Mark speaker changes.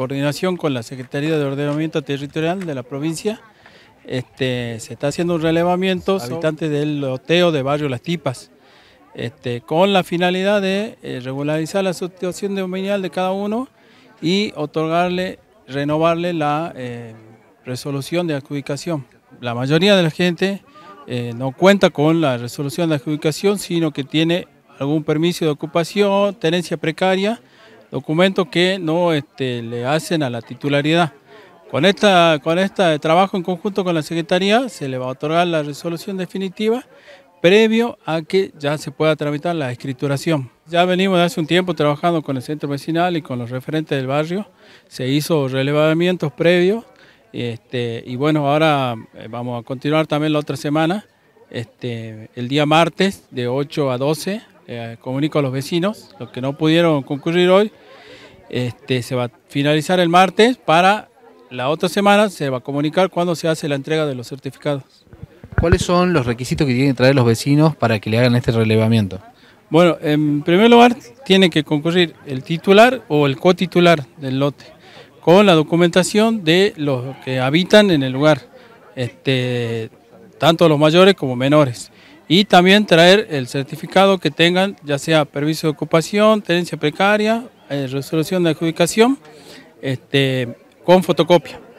Speaker 1: coordinación con la Secretaría de Ordenamiento Territorial de la provincia, este, se está haciendo un relevamiento habitantes del loteo de barrio Las Tipas, este, con la finalidad de eh, regularizar la situación dominial de cada uno y otorgarle, renovarle la eh, resolución de adjudicación. La mayoría de la gente eh, no cuenta con la resolución de adjudicación, sino que tiene algún permiso de ocupación, tenencia precaria, documentos que no este, le hacen a la titularidad. Con, esta, con este trabajo en conjunto con la Secretaría se le va a otorgar la resolución definitiva previo a que ya se pueda tramitar la escrituración. Ya venimos de hace un tiempo trabajando con el centro vecinal y con los referentes del barrio. Se hizo relevamientos previos este, y bueno, ahora eh, vamos a continuar también la otra semana. Este, el día martes de 8 a 12 eh, comunico a los vecinos, los que no pudieron concurrir hoy, este, se va a finalizar el martes para la otra semana se va a comunicar cuándo se hace la entrega de los certificados.
Speaker 2: ¿Cuáles son los requisitos que tienen que traer los vecinos para que le hagan este relevamiento?
Speaker 1: Bueno, en primer lugar tiene que concurrir el titular o el cotitular del lote con la documentación de los que habitan en el lugar, este, tanto los mayores como menores y también traer el certificado que tengan, ya sea permiso de ocupación, tenencia precaria, eh, resolución de adjudicación, este, con fotocopia.